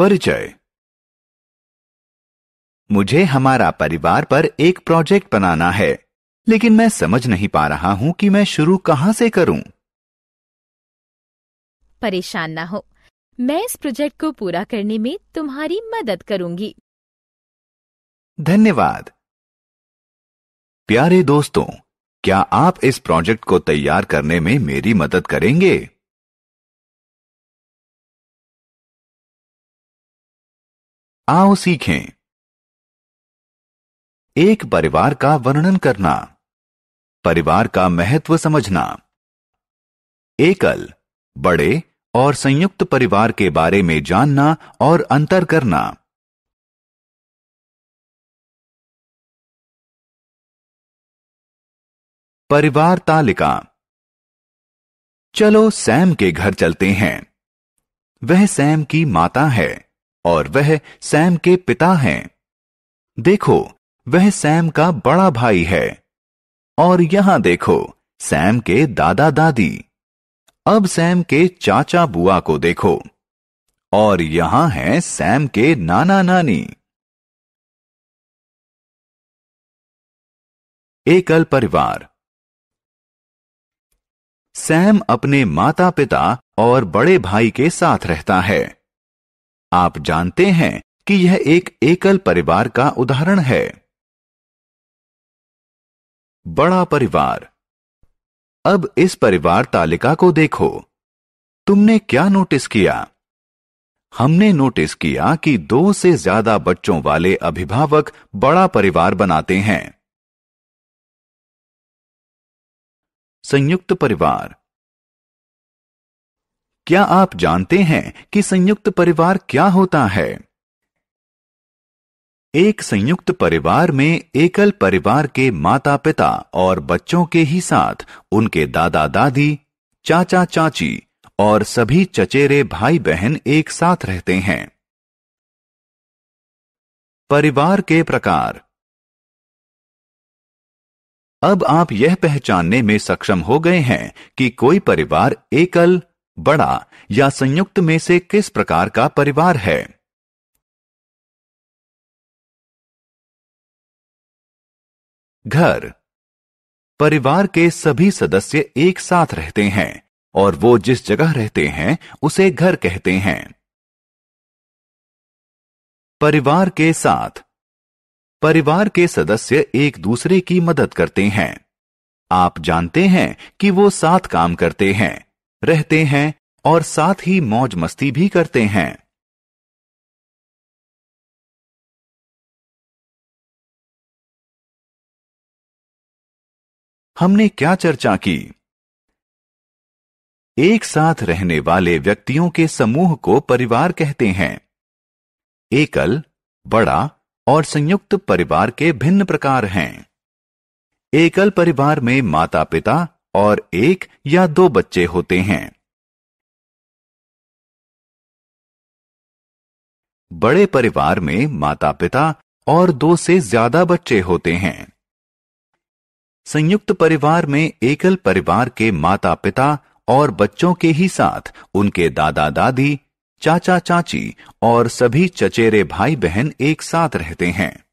परिचय मुझे हमारा परिवार पर एक प्रोजेक्ट बनाना है लेकिन मैं समझ नहीं पा रहा हूं कि मैं शुरू कहां से करूं परेशान ना हो मैं इस प्रोजेक्ट को पूरा करने में तुम्हारी मदद करूंगी धन्यवाद प्यारे दोस्तों क्या आप इस प्रोजेक्ट को तैयार करने में मेरी मदद करेंगे आओ सीखें एक परिवार का वर्णन करना परिवार का महत्व समझना एकल बड़े और संयुक्त परिवार के बारे में जानना और अंतर करना परिवार तालिका चलो सैम के घर चलते हैं वह सैम की माता है और वह सैम के पिता हैं देखो वह सैम का बड़ा भाई है और यहां देखो सैम के दादा दादी अब सैम के चाचा बुआ को देखो और यहां है सैम के नाना नानी एकल परिवार सैम अपने माता पिता और बड़े भाई के साथ रहता है आप जानते हैं कि यह एक एकल परिवार का उदाहरण है बड़ा परिवार अब इस परिवार तालिका को देखो तुमने क्या नोटिस किया हमने नोटिस किया कि दो से ज्यादा बच्चों वाले अभिभावक बड़ा परिवार बनाते हैं संयुक्त परिवार क्या आप जानते हैं कि संयुक्त परिवार क्या होता है एक संयुक्त परिवार में एकल परिवार के माता पिता और बच्चों के ही साथ उनके दादा दादी चाचा चाची और सभी चचेरे भाई बहन एक साथ रहते हैं परिवार के प्रकार अब आप यह पहचानने में सक्षम हो गए हैं कि कोई परिवार एकल बड़ा या संयुक्त में से किस प्रकार का परिवार है घर परिवार के सभी सदस्य एक साथ रहते हैं और वो जिस जगह रहते हैं उसे घर कहते हैं परिवार के साथ परिवार के सदस्य एक दूसरे की मदद करते हैं आप जानते हैं कि वो साथ काम करते हैं रहते हैं और साथ ही मौज मस्ती भी करते हैं हमने क्या चर्चा की एक साथ रहने वाले व्यक्तियों के समूह को परिवार कहते हैं एकल बड़ा और संयुक्त परिवार के भिन्न प्रकार हैं एकल परिवार में माता पिता और एक या दो बच्चे होते हैं बड़े परिवार में माता पिता और दो से ज्यादा बच्चे होते हैं संयुक्त परिवार में एकल परिवार के माता पिता और बच्चों के ही साथ उनके दादा दादी चाचा चाची और सभी चचेरे भाई बहन एक साथ रहते हैं